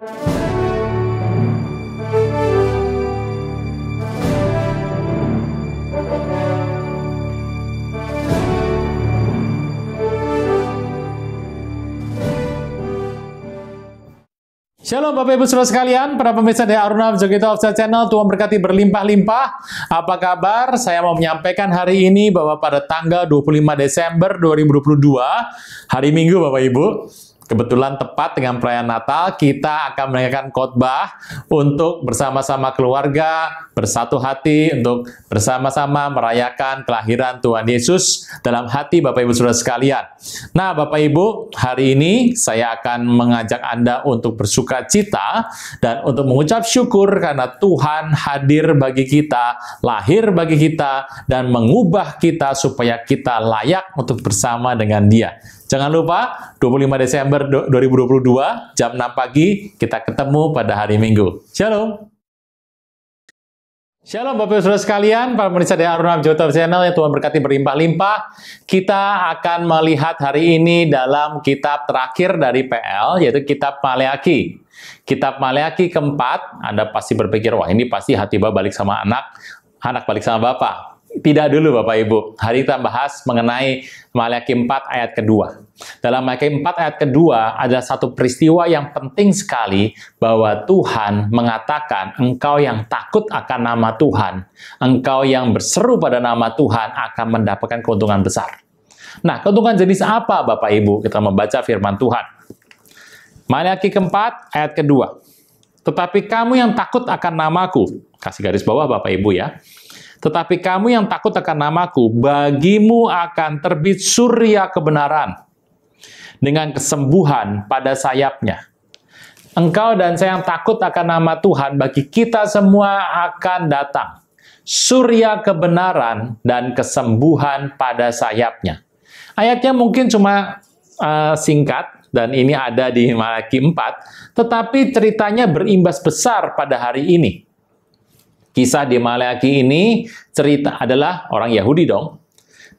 Shalom Bapak Ibu Saudara sekalian, para pemirsa dari Aruna Jogito Offset Channel, Tuhan berkati berlimpah-limpah. Apa kabar? Saya mau menyampaikan hari ini bahwa pada tanggal 25 Desember 2022, hari Minggu Bapak Ibu, Kebetulan tepat dengan perayaan Natal, kita akan merayakan khotbah untuk bersama-sama keluarga, bersatu hati, untuk bersama-sama merayakan kelahiran Tuhan Yesus dalam hati Bapak Ibu Saudara sekalian. Nah Bapak Ibu, hari ini saya akan mengajak Anda untuk bersuka cita dan untuk mengucap syukur karena Tuhan hadir bagi kita, lahir bagi kita, dan mengubah kita supaya kita layak untuk bersama dengan dia. Jangan lupa 25 Desember 2022 jam 6 pagi kita ketemu pada hari Minggu. Shalom. Shalom Bapak Ibu Saudara sekalian, para pemirsa di Aruna Jotab Channel yang Tuhan berkati berlimpah-limpah. Kita akan melihat hari ini dalam kitab terakhir dari PL, yaitu kitab Maleaki. Kitab Maleaki keempat, Anda pasti berpikir, wah ini pasti hati balik sama anak, anak balik sama bapak tidak dulu Bapak Ibu. Hari kita bahas mengenai Maliaki 4 ayat kedua. Dalam Maliaki 4 ayat kedua ada satu peristiwa yang penting sekali bahwa Tuhan mengatakan engkau yang takut akan nama Tuhan, engkau yang berseru pada nama Tuhan akan mendapatkan keuntungan besar. Nah, keuntungan jenis apa Bapak Ibu? Kita membaca firman Tuhan. Malaki keempat ayat kedua. Tetapi kamu yang takut akan namaku, kasih garis bawah Bapak Ibu ya tetapi kamu yang takut akan namaku, bagimu akan terbit surya kebenaran dengan kesembuhan pada sayapnya. Engkau dan saya yang takut akan nama Tuhan, bagi kita semua akan datang. Surya kebenaran dan kesembuhan pada sayapnya. Ayatnya mungkin cuma uh, singkat, dan ini ada di Malaki 4, tetapi ceritanya berimbas besar pada hari ini. Kisah di Malaki ini cerita adalah orang Yahudi dong.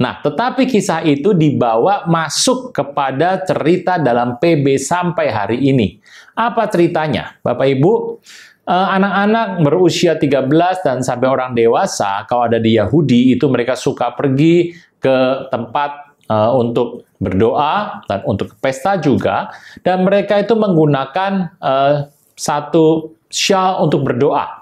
Nah, tetapi kisah itu dibawa masuk kepada cerita dalam PB sampai hari ini. Apa ceritanya? Bapak Ibu, eh, anak-anak berusia 13 dan sampai orang dewasa, kalau ada di Yahudi itu mereka suka pergi ke tempat eh, untuk berdoa dan untuk pesta juga dan mereka itu menggunakan eh, satu syal untuk berdoa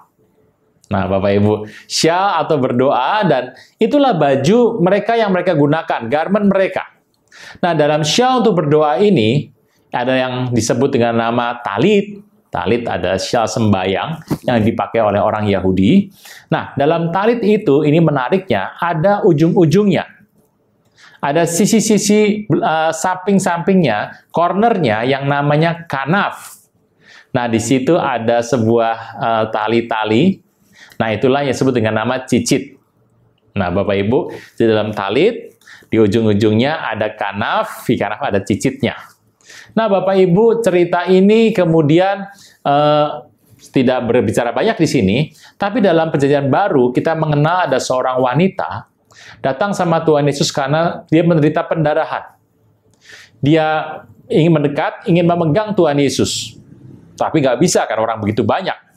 Nah, Bapak Ibu, syal atau berdoa dan itulah baju mereka yang mereka gunakan, garment mereka. Nah, dalam syal untuk berdoa ini ada yang disebut dengan nama talit. Talit ada syal sembayang yang dipakai oleh orang Yahudi. Nah, dalam talit itu ini menariknya ada ujung-ujungnya. Ada sisi-sisi uh, samping-sampingnya, cornernya yang namanya kanaf. Nah, di situ ada sebuah eh, tali-tali uh, tali -tali Nah, itulah yang disebut dengan nama cicit. Nah, Bapak Ibu, di dalam talit, di ujung-ujungnya ada kanaf, di kanaf ada cicitnya. Nah, Bapak Ibu, cerita ini kemudian eh, tidak berbicara banyak di sini, tapi dalam perjanjian baru kita mengenal ada seorang wanita datang sama Tuhan Yesus karena dia menderita pendarahan. Dia ingin mendekat, ingin memegang Tuhan Yesus. Tapi nggak bisa karena orang begitu banyak.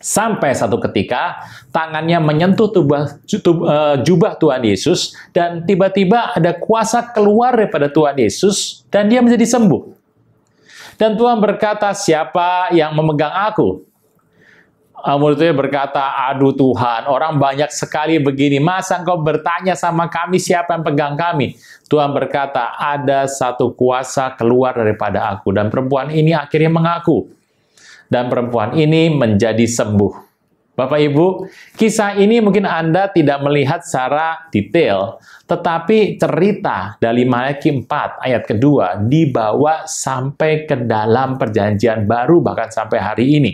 Sampai satu ketika tangannya menyentuh tubuh, tubuh, eh, jubah Tuhan Yesus dan tiba-tiba ada kuasa keluar daripada Tuhan Yesus dan dia menjadi sembuh. Dan Tuhan berkata, siapa yang memegang aku? Ah, Muridnya berkata, aduh Tuhan, orang banyak sekali begini, masa engkau bertanya sama kami siapa yang pegang kami? Tuhan berkata, ada satu kuasa keluar daripada aku. Dan perempuan ini akhirnya mengaku, dan perempuan ini menjadi sembuh. Bapak Ibu, kisah ini mungkin Anda tidak melihat secara detail, tetapi cerita dari Malaki 4 ayat kedua dibawa sampai ke dalam perjanjian baru bahkan sampai hari ini.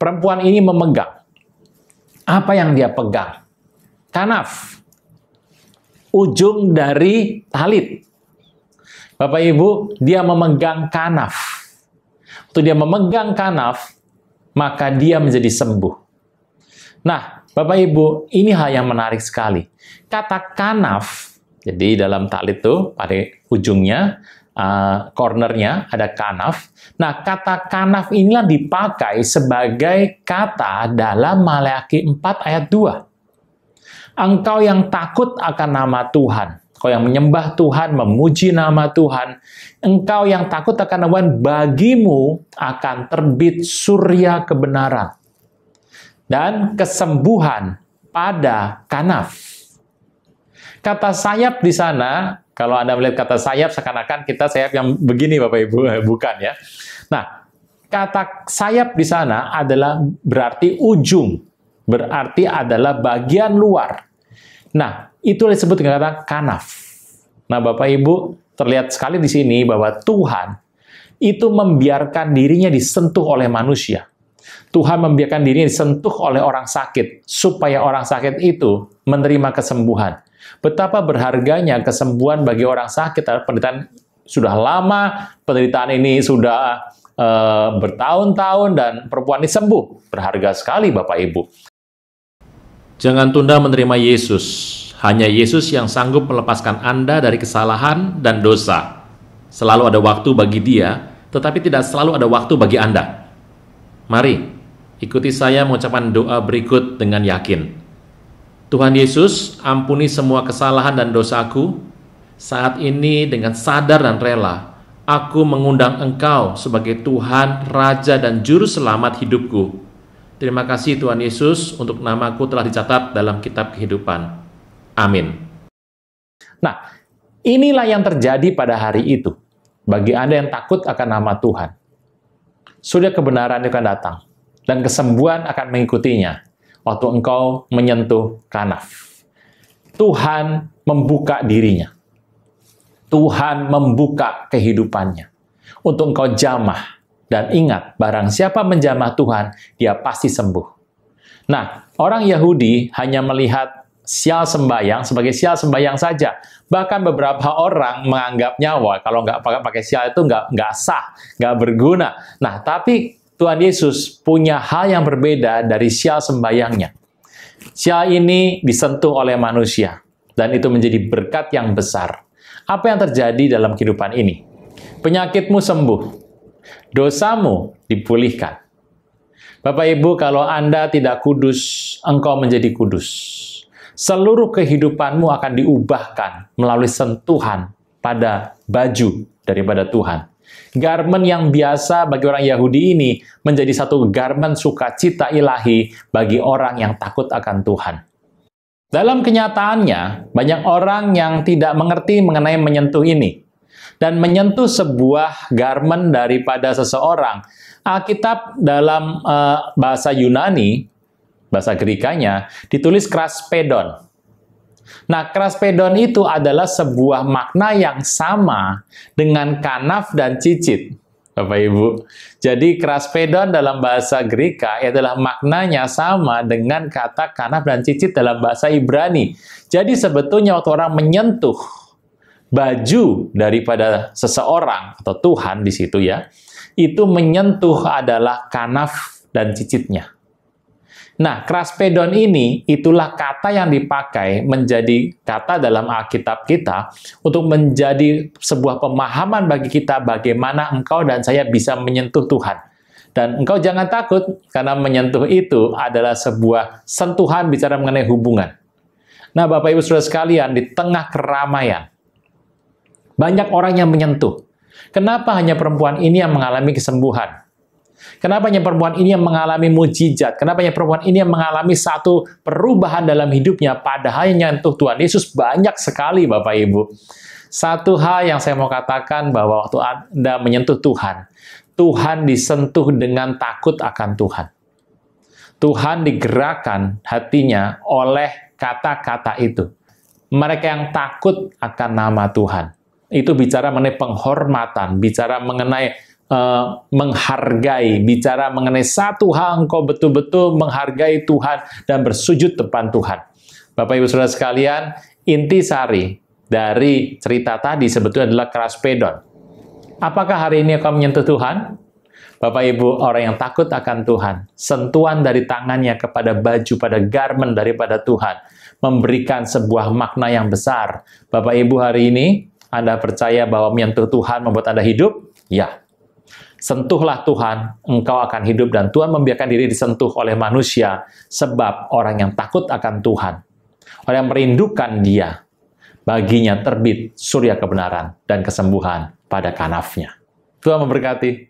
Perempuan ini memegang. Apa yang dia pegang? Kanaf. Ujung dari talit. Bapak Ibu, dia memegang kanaf Waktu dia memegang kanaf, maka dia menjadi sembuh. Nah, Bapak Ibu, ini hal yang menarik sekali. Kata kanaf, jadi dalam taklit itu pada ujungnya, uh, cornernya ada kanaf. Nah, kata kanaf inilah dipakai sebagai kata dalam Maleakhi 4 ayat 2. Engkau yang takut akan nama Tuhan, Kau yang menyembah Tuhan, memuji nama Tuhan, engkau yang takut akan awan, bagimu akan terbit surya kebenaran dan kesembuhan pada kanaf. Kata sayap di sana, kalau Anda melihat kata sayap, seakan-akan kita sayap yang begini, Bapak Ibu, bukan ya. Nah, kata sayap di sana adalah berarti ujung, berarti adalah bagian luar. Nah, Itulah disebut dengan kata kanaf. Nah, Bapak Ibu, terlihat sekali di sini bahwa Tuhan itu membiarkan dirinya disentuh oleh manusia. Tuhan membiarkan dirinya disentuh oleh orang sakit supaya orang sakit itu menerima kesembuhan. Betapa berharganya kesembuhan bagi orang sakit adalah penderitaan sudah lama, penderitaan ini sudah e, bertahun-tahun dan perempuan ini sembuh. Berharga sekali Bapak Ibu. Jangan tunda menerima Yesus hanya Yesus yang sanggup melepaskan Anda dari kesalahan dan dosa. Selalu ada waktu bagi Dia, tetapi tidak selalu ada waktu bagi Anda. Mari, ikuti saya mengucapkan doa berikut dengan yakin. Tuhan Yesus, ampuni semua kesalahan dan dosaku. Saat ini dengan sadar dan rela, aku mengundang Engkau sebagai Tuhan, Raja, dan Juru Selamat hidupku. Terima kasih Tuhan Yesus untuk namaku telah dicatat dalam kitab kehidupan. Amin. Nah, inilah yang terjadi pada hari itu. Bagi Anda yang takut akan nama Tuhan, sudah kebenaran akan datang, dan kesembuhan akan mengikutinya waktu engkau menyentuh kanaf. Tuhan membuka dirinya. Tuhan membuka kehidupannya untuk engkau jamah. Dan ingat, barang siapa menjamah Tuhan, dia pasti sembuh. Nah, orang Yahudi hanya melihat Sial sembayang sebagai sial sembayang saja. Bahkan beberapa orang menganggapnya, wah kalau nggak pakai, pakai sia itu nggak, nggak sah, nggak berguna. Nah, tapi Tuhan Yesus punya hal yang berbeda dari sial sembayangnya. Sial ini disentuh oleh manusia, dan itu menjadi berkat yang besar. Apa yang terjadi dalam kehidupan ini? Penyakitmu sembuh, dosamu dipulihkan. Bapak Ibu, kalau Anda tidak kudus, engkau menjadi kudus seluruh kehidupanmu akan diubahkan melalui sentuhan pada baju daripada Tuhan. Garmen yang biasa bagi orang Yahudi ini menjadi satu garmen sukacita ilahi bagi orang yang takut akan Tuhan. Dalam kenyataannya, banyak orang yang tidak mengerti mengenai menyentuh ini. Dan menyentuh sebuah garmen daripada seseorang. Alkitab dalam uh, bahasa Yunani bahasa Gerikanya, ditulis kraspedon. Nah, kraspedon itu adalah sebuah makna yang sama dengan kanaf dan cicit. Bapak Ibu. Jadi kraspedon dalam bahasa Greek adalah maknanya sama dengan kata kanaf dan cicit dalam bahasa Ibrani. Jadi sebetulnya waktu orang menyentuh baju daripada seseorang atau Tuhan di situ ya, itu menyentuh adalah kanaf dan cicitnya. Nah, kraspedon ini itulah kata yang dipakai menjadi kata dalam Alkitab kita untuk menjadi sebuah pemahaman bagi kita bagaimana engkau dan saya bisa menyentuh Tuhan. Dan engkau jangan takut karena menyentuh itu adalah sebuah sentuhan bicara mengenai hubungan. Nah, Bapak Ibu Saudara sekalian, di tengah keramaian banyak orang yang menyentuh. Kenapa hanya perempuan ini yang mengalami kesembuhan? Kenapa hanya perempuan ini yang mengalami mujizat? Kenapa hanya perempuan ini yang mengalami satu perubahan dalam hidupnya? Padahal yang nyentuh Tuhan Yesus banyak sekali, Bapak Ibu. Satu hal yang saya mau katakan bahwa waktu Anda menyentuh Tuhan, Tuhan disentuh dengan takut akan Tuhan. Tuhan digerakkan hatinya oleh kata-kata itu. Mereka yang takut akan nama Tuhan. Itu bicara mengenai penghormatan, bicara mengenai Eh, menghargai, bicara mengenai satu hal engkau betul-betul menghargai Tuhan dan bersujud depan Tuhan. Bapak Ibu Saudara sekalian, inti sari dari cerita tadi sebetulnya adalah keras pedon. Apakah hari ini engkau menyentuh Tuhan? Bapak Ibu, orang yang takut akan Tuhan, sentuhan dari tangannya kepada baju, pada garment daripada Tuhan, memberikan sebuah makna yang besar. Bapak Ibu, hari ini Anda percaya bahwa menyentuh Tuhan membuat Anda hidup? Ya, Sentuhlah Tuhan, engkau akan hidup dan Tuhan membiarkan diri disentuh oleh manusia sebab orang yang takut akan Tuhan. Orang yang merindukan dia, baginya terbit surya kebenaran dan kesembuhan pada kanafnya. Tuhan memberkati.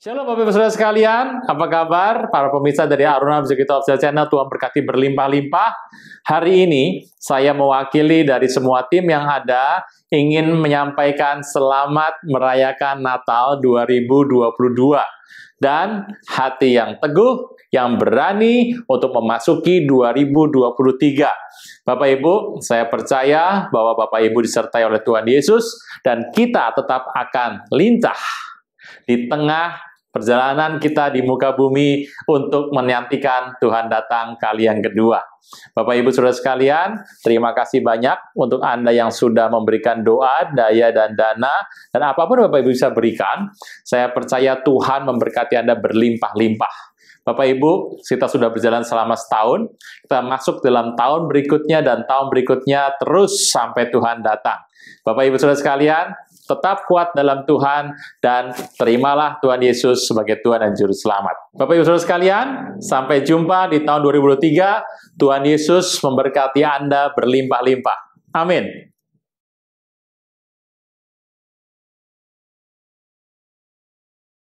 Shalom Bapak Ibu Saudara sekalian, apa kabar para pemirsa dari Aruna Bizukita Official Channel, Tuhan berkati berlimpah-limpah. Hari ini saya mewakili dari semua tim yang ada ingin menyampaikan selamat merayakan Natal 2022 dan hati yang teguh, yang berani untuk memasuki 2023. Bapak Ibu, saya percaya bahwa Bapak Ibu disertai oleh Tuhan Yesus dan kita tetap akan lincah di tengah perjalanan kita di muka bumi untuk menyantikan Tuhan datang kali yang kedua. Bapak Ibu Saudara sekalian, terima kasih banyak untuk Anda yang sudah memberikan doa, daya dan dana dan apapun Bapak Ibu bisa berikan, saya percaya Tuhan memberkati Anda berlimpah-limpah. Bapak Ibu, kita sudah berjalan selama setahun. Kita masuk dalam tahun berikutnya dan tahun berikutnya terus sampai Tuhan datang. Bapak Ibu Saudara sekalian, tetap kuat dalam Tuhan, dan terimalah Tuhan Yesus sebagai Tuhan dan Juru Selamat. Bapak Ibu Saudara sekalian, sampai jumpa di tahun 2023. Tuhan Yesus memberkati Anda berlimpah-limpah. Amin.